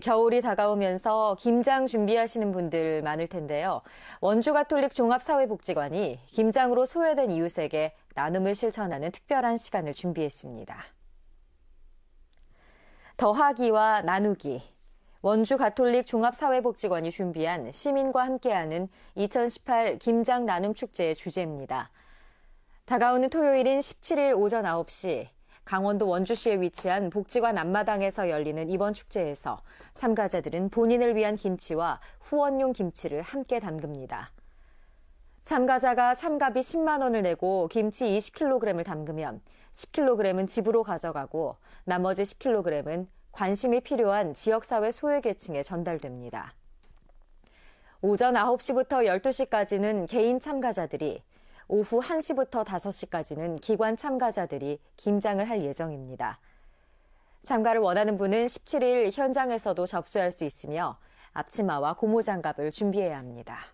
겨울이 다가오면서 김장 준비하시는 분들 많을 텐데요. 원주 가톨릭 종합사회복지관이 김장으로 소외된 이웃에게 나눔을 실천하는 특별한 시간을 준비했습니다. 더하기와 나누기. 원주 가톨릭 종합사회복지관이 준비한 시민과 함께하는 2018 김장 나눔 축제의 주제입니다. 다가오는 토요일인 17일 오전 9시 강원도 원주시에 위치한 복지관 앞마당에서 열리는 이번 축제에서 참가자들은 본인을 위한 김치와 후원용 김치를 함께 담급니다. 참가자가 참가비 10만 원을 내고 김치 20kg을 담그면 10kg은 집으로 가져가고 나머지 10kg은 관심이 필요한 지역사회 소외계층에 전달됩니다. 오전 9시부터 12시까지는 개인 참가자들이 오후 1시부터 5시까지는 기관 참가자들이 김장을 할 예정입니다. 참가를 원하는 분은 17일 현장에서도 접수할 수 있으며 앞치마와 고무 장갑을 준비해야 합니다.